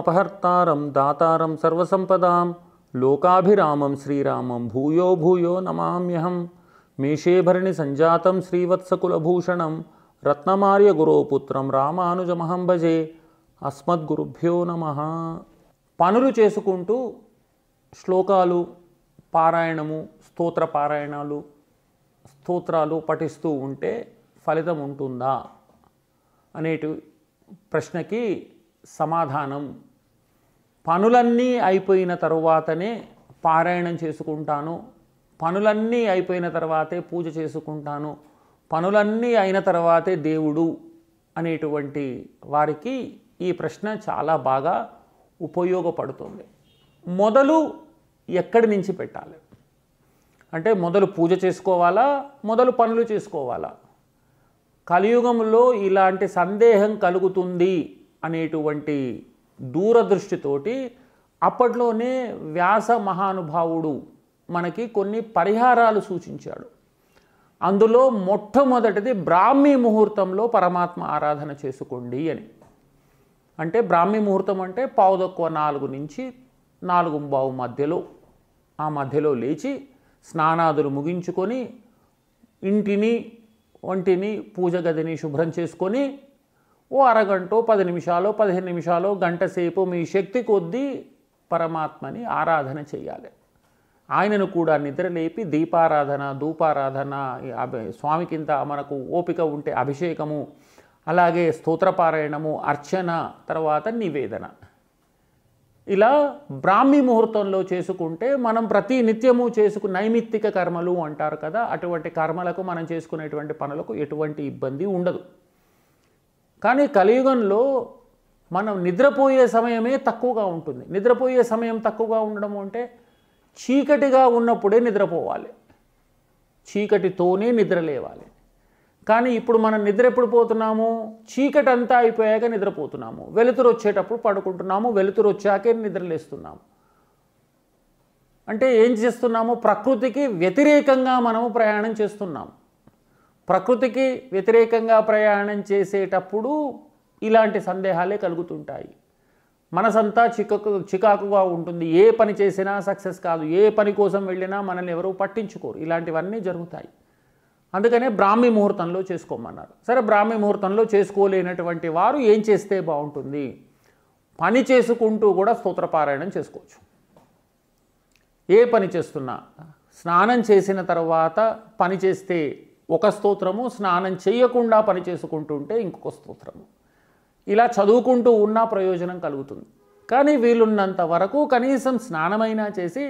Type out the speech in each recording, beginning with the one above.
అపహర్తారం దాతారం సర్వసంపదాం లోకాభిరామం శ్రీరామం భూయో భూయో నమామ్యహం మేషేభరణి సంజాతం శ్రీవత్సకులభూషణం రత్నమార్య గురోపుత్రం రామానుజమహం భజే అస్మద్గురుభ్యో నమ పనులు చేసుకుంటూ శ్లోకాలు పారాయణము స్తోత్ర పారాయణాలు స్తోత్రాలు పఠిస్తూ ఉంటే ఫలితం ఉంటుందా అనేటి ప్రశ్నకి సమాధానం పనులన్నీ అయిపోయిన తరువాతనే పారాయణం చేసుకుంటాను పనులన్నీ అయిపోయిన తర్వాతే పూజ చేసుకుంటాను పనులన్నీ అయిన తర్వాతే దేవుడు అనేటువంటి వారికి ఈ ప్రశ్న చాలా బాగా ఉపయోగపడుతుంది మొదలు ఎక్కడి నుంచి పెట్టాలి అంటే మొదలు పూజ చేసుకోవాలా మొదలు పనులు చేసుకోవాలా కలియుగంలో ఇలాంటి సందేహం కలుగుతుంది అనేటువంటి దూరదృష్టితోటి అప్పట్లోనే వ్యాస మహానుభావుడు మనకి కొన్ని పరిహారాలు సూచించాడు అందులో మొట్టమొదటిది బ్రాహ్మీ ముహూర్తంలో పరమాత్మ ఆరాధన చేసుకోండి అని అంటే బ్రాహ్మీ ముహూర్తం అంటే పావుదక్కువ నాలుగు నుంచి నాలుగు బావు మధ్యలో ఆ మధ్యలో లేచి స్నానాదులు ముగించుకొని ఇంటిని ఒంటిని పూజ గదిని శుభ్రం చేసుకొని ఓ అరగంటో పది నిమిషాలు పదిహేను నిమిషాలు గంట సేపు మీ శక్తి కొద్దీ పరమాత్మని ఆరాధన చేయాలి ఆయనను కూడా నిద్రలేపి దీపారాధన ధూపారాధన స్వామికింత మనకు ఓపిక ఉంటే అభిషేకము అలాగే స్తోత్రపారాయణము అర్చన తర్వాత నివేదన ఇలా బ్రాహ్మీ ముహూర్తంలో చేసుకుంటే మనం ప్రతి నిత్యము చేసుకు నైమిత్తిక కర్మలు అంటారు కదా అటువంటి కర్మలకు మనం చేసుకునేటువంటి పనులకు ఎటువంటి ఇబ్బంది ఉండదు కానీ కలియుగంలో మనం నిద్రపోయే సమయమే తక్కువగా ఉంటుంది నిద్రపోయే సమయం తక్కువగా ఉండడం అంటే చీకటిగా ఉన్నప్పుడే నిద్రపోవాలి చీకటితోనే నిద్ర లేవాలి కానీ ఇప్పుడు మనం నిద్ర ఎప్పుడు పోతున్నాము చీకటి అంతా అయిపోయాక నిద్రపోతున్నాము వెలుతురు వచ్చేటప్పుడు పడుకుంటున్నాము వెలుతురు వచ్చాకే నిద్రలేస్తున్నాము అంటే ఏం చేస్తున్నాము ప్రకృతికి వ్యతిరేకంగా మనము ప్రయాణం చేస్తున్నాము ప్రకృతికి వ్యతిరేకంగా ప్రయాణం చేసేటప్పుడు ఇలాంటి సందేహాలే కలుగుతుంటాయి మనసంతా చికాకు చికాకుగా ఉంటుంది ఏ పని చేసినా సక్సెస్ కాదు ఏ పని కోసం వెళ్ళినా మనల్ని ఎవరూ పట్టించుకోరు ఇలాంటివన్నీ జరుగుతాయి అందుకనే బ్రాహ్మీ ముహూర్తంలో చేసుకోమన్నారు సరే బ్రాహ్మీ ముహూర్తంలో చేసుకోలేనటువంటి వారు ఏం చేస్తే బాగుంటుంది పని చేసుకుంటూ కూడా స్తోత్రపారాయణం చేసుకోవచ్చు ఏ పని చేస్తున్నా స్నానం చేసిన తర్వాత పని చేస్తే ఒక స్తోత్రము స్నానం చేయకుండా పని ఉంటే ఇంకొక స్తోత్రము ఇలా చదువుకుంటూ ఉన్నా ప్రయోజనం కలుగుతుంది కానీ వీలున్నంత వరకు కనీసం స్నానమైనా చేసి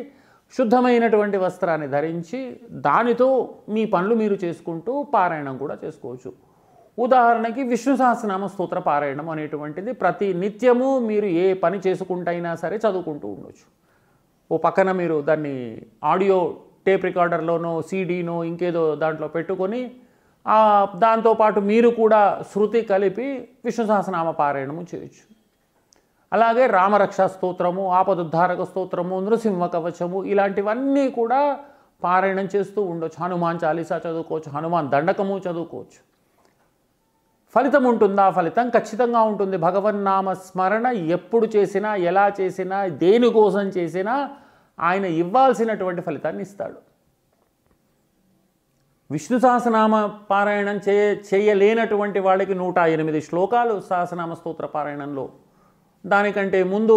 శుద్ధమైనటువంటి వస్త్రాన్ని ధరించి దానితో మీ పనులు మీరు చేసుకుంటూ పారాయణం కూడా చేసుకోవచ్చు ఉదాహరణకి విష్ణు సహస్రనామ స్తోత్ర పారాయణం అనేటువంటిది ప్రతి నిత్యము మీరు ఏ పని చేసుకుంటైనా సరే చదువుకుంటూ ఉండొచ్చు ఓ పక్కన మీరు దాన్ని ఆడియో టేప్ రికార్డర్లోనో సీడీనో ఇంకేదో దాంట్లో పెట్టుకొని దాంతోపాటు మీరు కూడా శృతి కలిపి విష్ణు సహస్రనామ పారాయణము చేయొచ్చు అలాగే రామరక్ష స్తోత్రము ఆపదుద్ధారక స్తోత్రము నృసింహ కవచము ఇలాంటివన్నీ కూడా పారాయణం చేస్తూ ఉండొచ్చు హనుమాన్ చాలీసా చదువుకోవచ్చు హనుమాన్ దండకము చదువుకోవచ్చు ఫలితం ఉంటుందా ఫలితం ఖచ్చితంగా ఉంటుంది భగవన్నామ స్మరణ ఎప్పుడు చేసినా ఎలా చేసినా దేనికోసం చేసినా ఆయన ఇవ్వాల్సినటువంటి ఫలితాన్ని ఇస్తాడు విష్ణు సహస్రనామ పారాయణం చేయ చేయలేనటువంటి వాళ్ళకి నూట ఎనిమిది శ్లోకాలు సహస్రనామ స్తోత్ర పారాయణంలో దానికంటే ముందు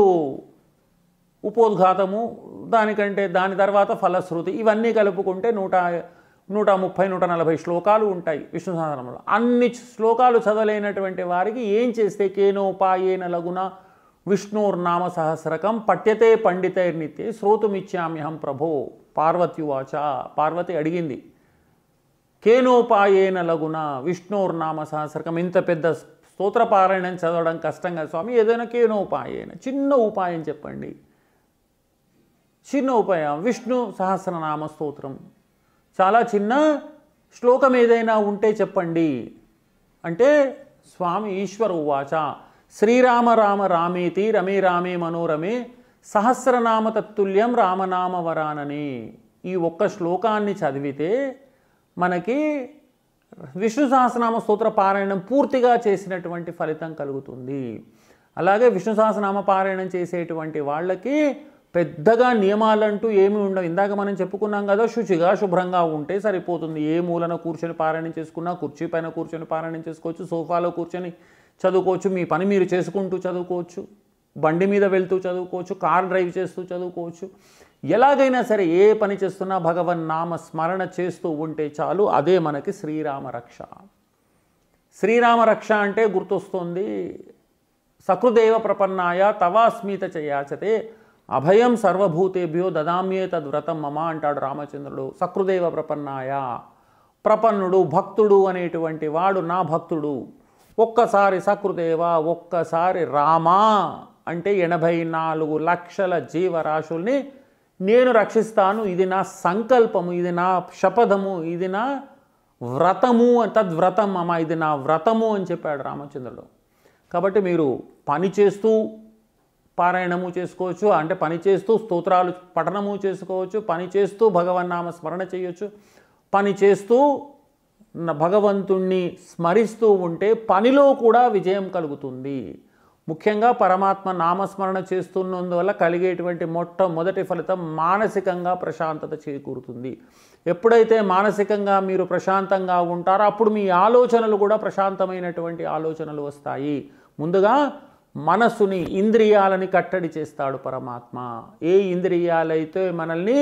ఉపోద్ఘాతము దానికంటే దాని తర్వాత ఫలశ్రుతి ఇవన్నీ కలుపుకుంటే నూట నూట ముప్పై నూట నలభై శ్లోకాలు ఉంటాయి విష్ణు సహస్రనామంలో అన్ని శ్లోకాలు చదవలేనటువంటి వారికి ఏం చేస్తే కేనోపాయేన లగున విష్ణుర్నామ సహస్రకం పఠ్యతే పండితైర్నిత్యే శ్రోతుమిచ్చామ్యహం ప్రభో పార్వత్యువాచ పార్వతి అడిగింది కేనోపాయేన లగున విష్ణుర్నామ సహస్రకం ఇంత పెద్ద స్తోత్రపారాయణం చదవడం కష్టంగా స్వామి ఏదైనా కేనోపాయేన చిన్న ఉపాయం చెప్పండి చిన్న ఉపాయం విష్ణు సహస్రనామ స్తోత్రం చాలా చిన్న శ్లోకం ఏదైనా ఉంటే చెప్పండి అంటే స్వామి ఈశ్వర ఉవాచ శ్రీరామ రామ రామేతి రమే రామే మనోరమే సహస్రనామ తత్తుల్యం రామనామ వరానని ఈ ఒక్క శ్లోకాన్ని చదివితే మనకి విష్ణు సహస్రనామ స్తోత్ర పారాయణం పూర్తిగా చేసినటువంటి ఫలితం కలుగుతుంది అలాగే విష్ణు సహస్రనామ పారాయణం చేసేటువంటి వాళ్ళకి పెద్దగా నియమాలంటూ ఏమి ఉండవు ఇందాక మనం చెప్పుకున్నాం కదా శుచిగా శుభ్రంగా ఉంటే సరిపోతుంది ఏ మూలన కూర్చొని పారాయణం చేసుకున్నా కుర్చీ పైన కూర్చొని పారాయణం చేసుకోవచ్చు సోఫాలో కూర్చొని చదువుకోవచ్చు మీ పని మీరు చేసుకుంటూ చదువుకోవచ్చు బండి మీద వెళ్తూ చదువుకోవచ్చు కార్ డ్రైవ్ చేస్తూ చదువుకోవచ్చు ఎలాగైనా సరే ఏ పని చేస్తున్నా భగవన్ నామ స్మరణ చేస్తూ ఉంటే చాలు అదే మనకి శ్రీరామ రక్ష శ్రీరామ రక్ష అంటే గుర్తొస్తుంది సకృదేవ ప్రపన్నాయ తవాస్మిత చేయాచతే అభయం సర్వభూతేభ్యో దదామ్యే తద్వ్రతం మమ అంటాడు రామచంద్రుడు సకృదేవ ప్రపన్నాయ ప్రపన్నుడు భక్తుడు అనేటువంటి వాడు నా భక్తుడు ఒక్కసారి సకృదేవ ఒక్కసారి రామా అంటే ఎనభై నాలుగు లక్షల జీవరాశుల్ని నేను రక్షిస్తాను ఇది నా సంకల్పము ఇది నా శపథము ఇది నా వ్రతము తద్వ్రతం అమ్మ ఇది నా వ్రతము అని చెప్పాడు రామచంద్రుడు కాబట్టి మీరు పని చేస్తూ పారాయణము చేసుకోవచ్చు అంటే పని చేస్తూ స్తోత్రాలు పఠనము చేసుకోవచ్చు పని చేస్తూ భగవన్నామ స్మరణ చేయొచ్చు పని చేస్తూ భగవంతుణ్ణి స్మరిస్తూ ఉంటే పనిలో కూడా విజయం కలుగుతుంది ముఖ్యంగా పరమాత్మ నామస్మరణ చేస్తున్నందువల్ల కలిగేటువంటి మొట్టమొదటి ఫలితం మానసికంగా ప్రశాంతత చేకూరుతుంది ఎప్పుడైతే మానసికంగా మీరు ప్రశాంతంగా ఉంటారో అప్పుడు మీ ఆలోచనలు కూడా ప్రశాంతమైనటువంటి ఆలోచనలు వస్తాయి ముందుగా మనస్సుని ఇంద్రియాలని కట్టడి చేస్తాడు పరమాత్మ ఏ ఇంద్రియాలైతే మనల్ని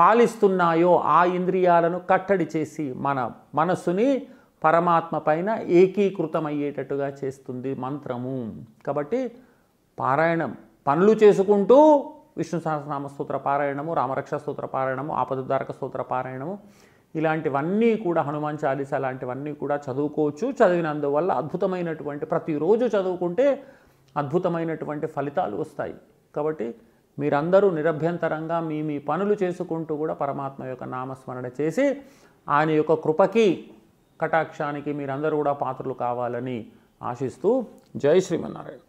పాలిస్తున్నాయో ఆ ఇంద్రియాలను కట్టడి చేసి మన మనస్సుని పరమాత్మ పైన ఏకీకృతమయ్యేటట్టుగా చేస్తుంది మంత్రము కాబట్టి పారాయణం పనులు చేసుకుంటూ విష్ణు సహస్రనామ స్తోత్ర పారాయణము రామరక్ష స్తోత్ర పారాయణము ఆపదారక స్తోత్ర పారాయణము ఇలాంటివన్నీ కూడా హనుమాన్ చాలీస లాంటివన్నీ కూడా చదువుకోవచ్చు చదివినందువల్ల అద్భుతమైనటువంటి ప్రతిరోజు చదువుకుంటే అద్భుతమైనటువంటి ఫలితాలు వస్తాయి కాబట్టి మీరందరూ నిరభ్యంతరంగా మీ మీ పనులు చేసుకుంటూ కూడా పరమాత్మ యొక్క నామస్మరణ చేసి ఆయన యొక్క కృపకి కటాక్షానికి మీరందరూ కూడా పాత్రలు కావాలని ఆశిస్తూ జై శ్రీమన్నారాయణ